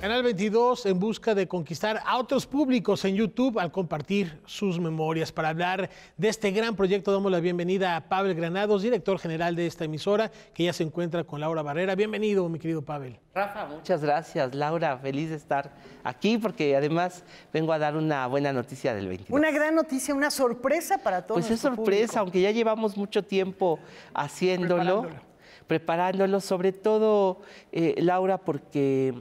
Canal 22 en busca de conquistar a otros públicos en YouTube al compartir sus memorias. Para hablar de este gran proyecto damos la bienvenida a Pavel Granados, director general de esta emisora, que ya se encuentra con Laura Barrera. Bienvenido, mi querido Pavel. Rafa, muchas gracias. Laura, feliz de estar aquí porque además vengo a dar una buena noticia del 22. Una gran noticia, una sorpresa para todos. Pues es sorpresa, aunque ya llevamos mucho tiempo haciéndolo, preparándolo, sobre todo, eh, Laura, porque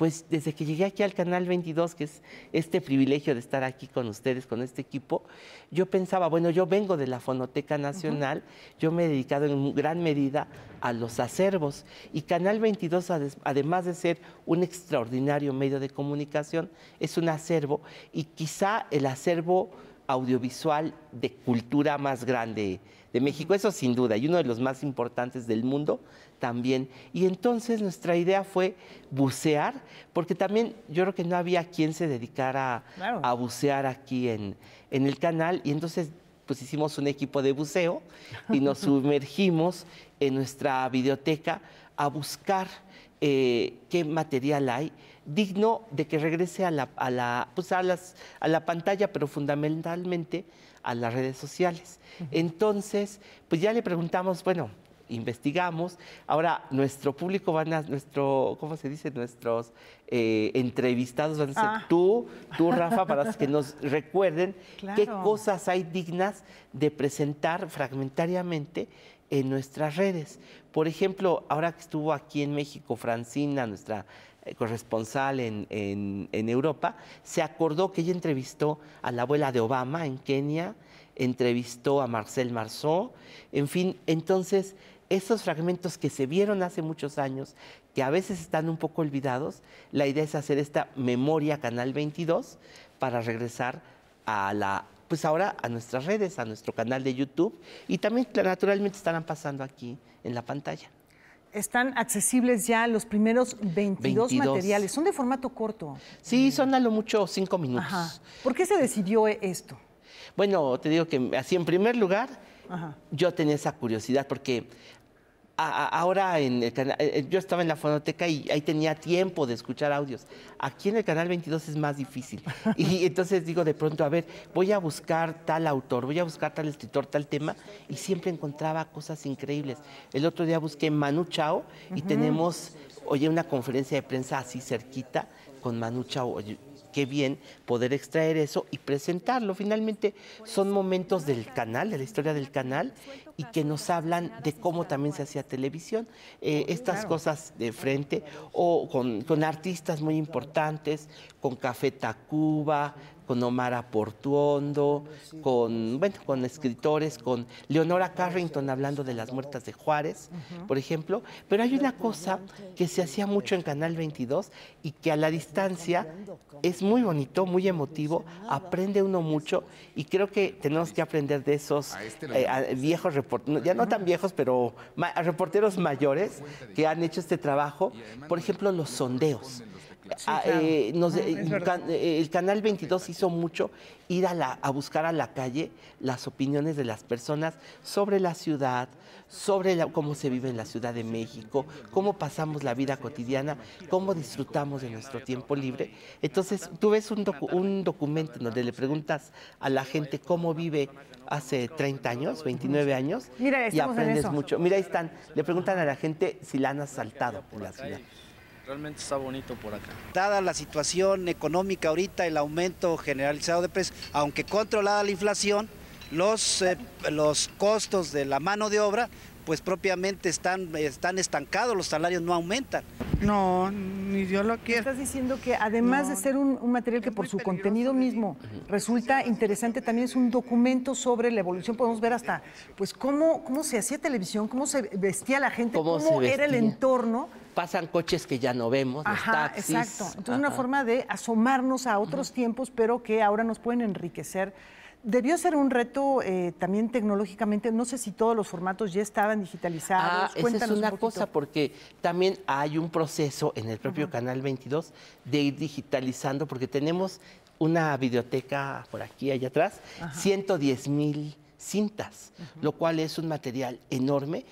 pues desde que llegué aquí al Canal 22, que es este privilegio de estar aquí con ustedes, con este equipo, yo pensaba, bueno, yo vengo de la Fonoteca Nacional, yo me he dedicado en gran medida a los acervos y Canal 22, además de ser un extraordinario medio de comunicación, es un acervo y quizá el acervo audiovisual de cultura más grande de México, eso sin duda, y uno de los más importantes del mundo también. Y entonces nuestra idea fue bucear, porque también yo creo que no había quien se dedicara a bucear aquí en, en el canal, y entonces pues hicimos un equipo de buceo y nos sumergimos en nuestra biblioteca a buscar eh, qué material hay digno de que regrese a la, pues, a la pantalla, pero fundamentalmente a las redes sociales. Entonces, pues ya le preguntamos, bueno, investigamos. Ahora nuestro público van a, nuestro, ¿cómo se dice? Nuestros eh, entrevistados van a ser ah. tú, tú Rafa, para que nos recuerden qué cosas hay dignas de presentar fragmentariamente en nuestras redes. Por ejemplo, ahora que estuvo aquí en México Francina, nuestra eh, corresponsal en, Europa, se acordó que ella entrevistó a la abuela de Obama en Kenia, entrevistó a Marcel Marceau, en fin, entonces esos fragmentos que se vieron hace muchos años, que a veces están un poco olvidados, la idea es hacer esta memoria Canal 22 para regresar a la pues ahora a nuestras redes, a nuestro canal de YouTube y también naturalmente estarán pasando aquí en la pantalla. Están accesibles ya los primeros 22, materiales. Son de formato corto. Sí, son a lo mucho cinco minutos. Ajá. ¿Por qué se decidió eh, esto? Bueno, te digo que así en primer lugar, yo tenía esa curiosidad porque ahora en eh, eh, yo estaba en la fonoteca y ahí tenía tiempo de escuchar audios. Aquí en el canal 22 es más difícil. Y entonces digo de pronto, a ver, voy a buscar tal autor, voy a buscar tal escritor, tal tema, y siempre encontraba cosas increíbles. El otro día busqué Manu Chao y tenemos, oye, una conferencia de prensa así cerquita con Manu Chao qué bien poder extraer eso y presentarlo. Finalmente son momentos del canal, de la historia del canal, y que nos hablan de cómo también se hacía televisión. Eh, estas cosas de frente, o con, con artistas muy importantes, con Café Tacuba, con Omar Portuondo, con, con escritores, con Leonora Carrington hablando de las muertas de Juárez, por ejemplo. Pero hay una cosa que se hacía mucho en Canal 22 y que a la distancia es muy bonito, muy emotivo, aprende uno mucho y creo que tenemos que aprender de esos este eh, viejos reporteros, ya no tan viejos, pero reporteros mayores que han hecho este trabajo. Por ejemplo, los sondeos el, Canal 22 hizo mucho ir a, a buscar a la calle las opiniones de las personas sobre la ciudad, sobre cómo se vive en la Ciudad de México, cómo pasamos la vida cotidiana, cómo disfrutamos de nuestro tiempo libre. Entonces, tú ves un, documento donde le preguntas a la gente cómo vive hace 30 años, 29 años, Mira, y aprendes mucho. Mira, ahí están, le preguntan a la gente si la han asaltado por la ciudad. Realmente está bonito por acá. Dada la situación económica ahorita, el aumento generalizado de precios, aunque controlada la inflación, los, eh, los costos de la mano de obra, pues propiamente están, están estancados, los salarios no aumentan. No, ni yo lo quiero Estás diciendo que además de ser un, material que por su contenido mismo resulta interesante, también es un documento sobre la evolución. Podemos ver hasta pues cómo, cómo se hacía televisión, cómo se vestía la gente, cómo era el entorno pasan coches que ya no vemos, taxis. Exacto. Entonces, una forma de asomarnos a otros tiempos, pero que ahora nos pueden enriquecer. Debió ser un reto eh, también tecnológicamente. No sé si todos los formatos ya estaban digitalizados. Ah, Cuéntanos esa una cosa, porque también hay un proceso en el propio Canal 22 de ir digitalizando, porque tenemos una biblioteca por aquí, allá atrás, 110 mil cintas, lo cual es un material enorme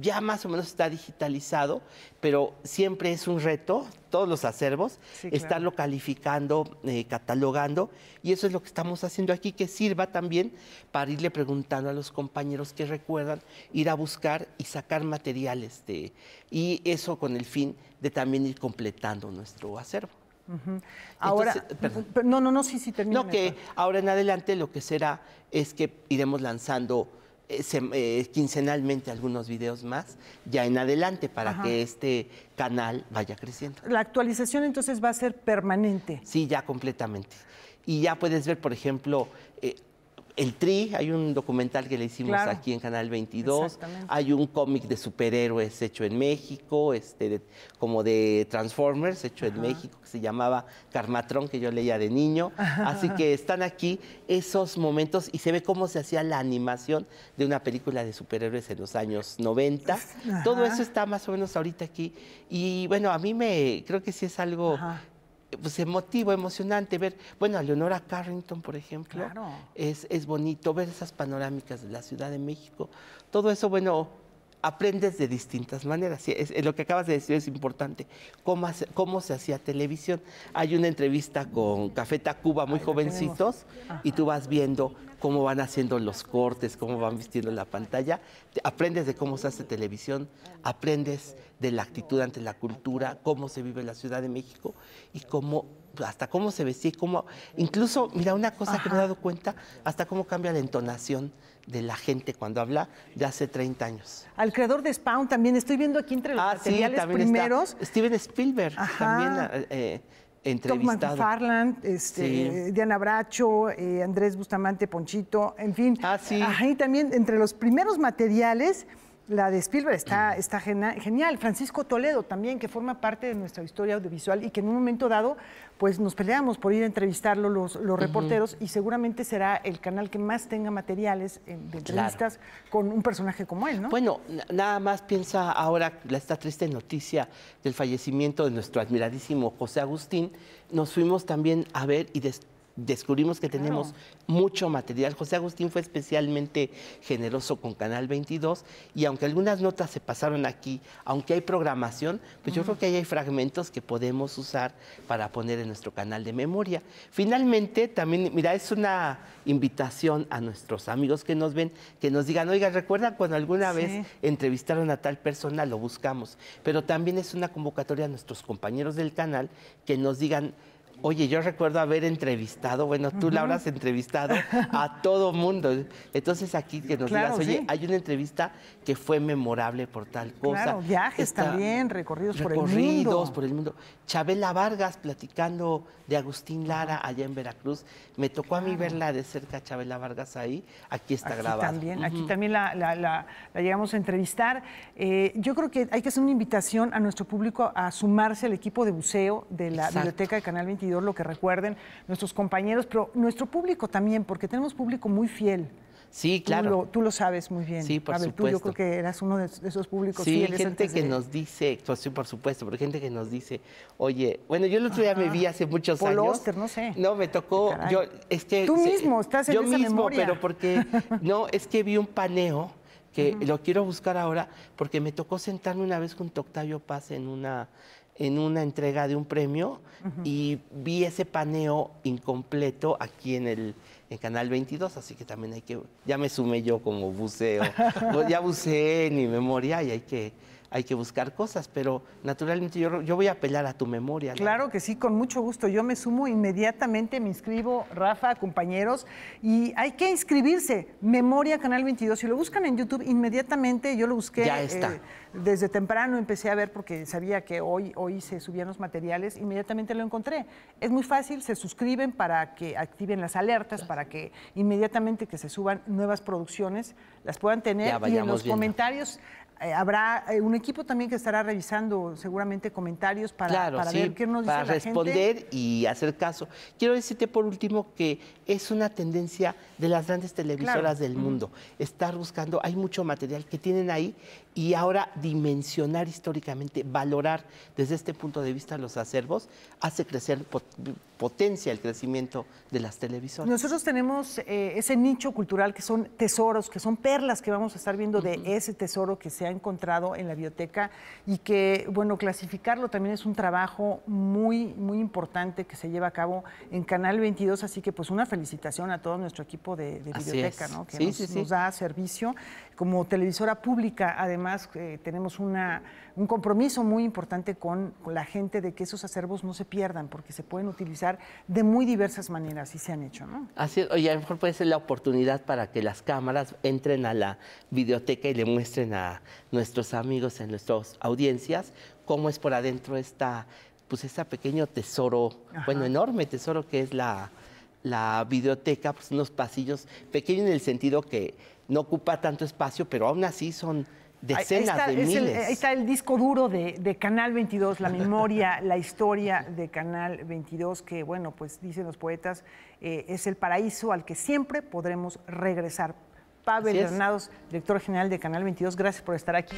ya más o menos está digitalizado, pero siempre es un reto, todos los acervos, estarlo calificando, eh, catalogando, y eso es lo que estamos haciendo aquí, que sirva también para irle preguntando a los compañeros que recuerdan, ir a buscar y sacar materiales, de, y eso con el fin de también ir completando nuestro acervo. Ahora, no, no, no, sí, sí, termina. No, que ahora en adelante lo que será es que iremos lanzando eh, eh, quincenalmente algunos videos más ya en adelante para que este canal vaya creciendo. La actualización entonces va a ser permanente. Sí, ya completamente. Y ya puedes ver, por ejemplo, eh, el Tri, hay un documental que le hicimos aquí en Canal 22, hay un cómic de superhéroes hecho en México, este, como de Transformers hecho en México, que se llamaba Carmatrón, que yo leía de niño. Así que están aquí esos momentos y se ve cómo se hacía la animación de una película de superhéroes en los años 90. Todo eso está más o menos ahorita aquí. Y bueno, a mí me creo que sí es algo pues, emotivo, emocionante ver, bueno, a Leonora Carrington, por ejemplo, es, es bonito ver esas panorámicas de la Ciudad de México. Todo eso, bueno, aprendes de distintas maneras. lo que acabas de decir es importante. ¿Cómo, cómo se hacía televisión? Hay una entrevista con Café cuba muy jovencitos, y tú vas viendo cómo van haciendo los cortes, cómo van vistiendo la pantalla. aprendes de cómo se hace televisión, aprendes de la actitud ante la cultura, cómo se vive la Ciudad de México y cómo hasta cómo se vestía, cómo, incluso, mira, una cosa que me he dado cuenta, hasta cómo cambia la entonación de la gente cuando habla de hace 30 años. Al creador de Spawn también, estoy viendo aquí entre los ah, materiales primeros. Steven Spielberg también eh, eh entrevistado. Tom McFarland, este, Diana Bracho, eh, Andrés Bustamante Ponchito, en fin. Ah, sí. y también entre los primeros materiales la de Spielberg está, está genial. Francisco Toledo también, que forma parte de nuestra historia audiovisual y que en un momento dado, pues nos peleamos por ir a entrevistarlo los, reporteros y seguramente será el canal que más tenga materiales de entrevistas con un personaje como él, ¿no? Bueno, nada más piensa ahora esta triste noticia del fallecimiento de nuestro admiradísimo José Agustín. Nos fuimos también a ver y después descubrimos que tenemos mucho material. José Agustín fue especialmente generoso con Canal 22 y aunque algunas notas se pasaron aquí, aunque hay programación, pues yo creo que ahí hay fragmentos que podemos usar para poner en nuestro canal de memoria. Finalmente, también, mira, es una invitación a nuestros amigos que nos ven, que nos digan, oiga, recuerda cuando alguna vez entrevistaron a tal persona? Lo buscamos. Pero también es una convocatoria a nuestros compañeros del canal que nos digan, Oye, yo recuerdo haber entrevistado, bueno, tú la habrás entrevistado a todo mundo. Entonces aquí que nos digas, oye, hay una entrevista que fue memorable por tal cosa. Claro, viajes también, recorridos, por el mundo. Recorridos por el mundo. Chabela Vargas platicando de Agustín Lara allá en Veracruz. Me tocó a mí verla de cerca, Chabela Vargas, ahí. Aquí está aquí grabada. También, Aquí también la, la, llegamos a entrevistar. Eh, yo creo que hay que hacer una invitación a nuestro público a sumarse al equipo de buceo de la Biblioteca de Canal 22 lo que recuerden nuestros compañeros, pero nuestro público también, porque tenemos público muy fiel. Sí, claro. Tú lo, sabes muy bien. Sí, por supuesto. Tú, yo creo que eras uno de, esos públicos. Sí, fieles gente que nos dice, pues, por supuesto, pero gente que nos dice, oye, bueno, yo el otro día me vi hace muchos años. Oster, no sé. No, me tocó, yo, que... Tú mismo estás en yo mismo, pero porque, no, es que vi un paneo que lo quiero buscar ahora, porque me tocó sentarme una vez con a Octavio Paz en una en una entrega de un premio y vi ese paneo incompleto aquí en el en Canal 22, así que también hay que, ya me sumé yo como buceo, pues ya buceé ni mi memoria y hay que hay que buscar cosas, pero naturalmente yo, yo voy a apelar a tu memoria. Claro que sí, con mucho gusto. Yo me sumo inmediatamente, me inscribo, Rafa, compañeros, y hay que inscribirse, Memoria Canal 22. Si lo buscan en YouTube, inmediatamente yo lo busqué. Ya está. Eh, desde temprano empecé a ver porque sabía que hoy, hoy se subían los materiales, inmediatamente lo encontré. Es muy fácil, se suscriben para que activen las alertas, para que inmediatamente que se suban nuevas producciones las puedan tener y en los comentarios eh, habrá eh, un equipo también que estará revisando seguramente comentarios para, ver qué nos dice para responder y hacer caso. Quiero decirte por último que es una tendencia de las grandes televisoras del mundo. Estar buscando, hay mucho material que tienen ahí y ahora dimensionar históricamente, valorar desde este punto de vista los acervos, hace crecer, potencia el crecimiento de las televisoras. Nosotros tenemos eh, ese nicho cultural que son tesoros, que son perlas que vamos a estar viendo de ese tesoro que se ha encontrado en la biblioteca y que, bueno, clasificarlo también es un trabajo muy, muy importante que se lleva a cabo en Canal 22, así que pues una felicitación a todo nuestro equipo de, biblioteca, ¿no? Que nos, da servicio. Como televisora pública, además, eh, tenemos un compromiso muy importante con, la gente de que esos acervos no se pierdan, porque se pueden utilizar de muy diversas maneras y se han hecho, ¿no? Así, oye, a lo mejor puede ser la oportunidad para que las cámaras entren a la biblioteca y le muestren a, nuestros amigos, en nuestras audiencias, cómo es por adentro esta, pues pequeño tesoro, bueno, enorme tesoro que es la, la biblioteca pues unos pasillos pequeños en el sentido que no ocupa tanto espacio, pero aún así son decenas de miles. ahí está el disco duro de, Canal 22, la memoria, la historia de Canal 22, que bueno, pues dicen los poetas, eh, es el paraíso al que siempre podremos regresar Fábio Hernados, director general de Canal 22. Gracias por estar aquí.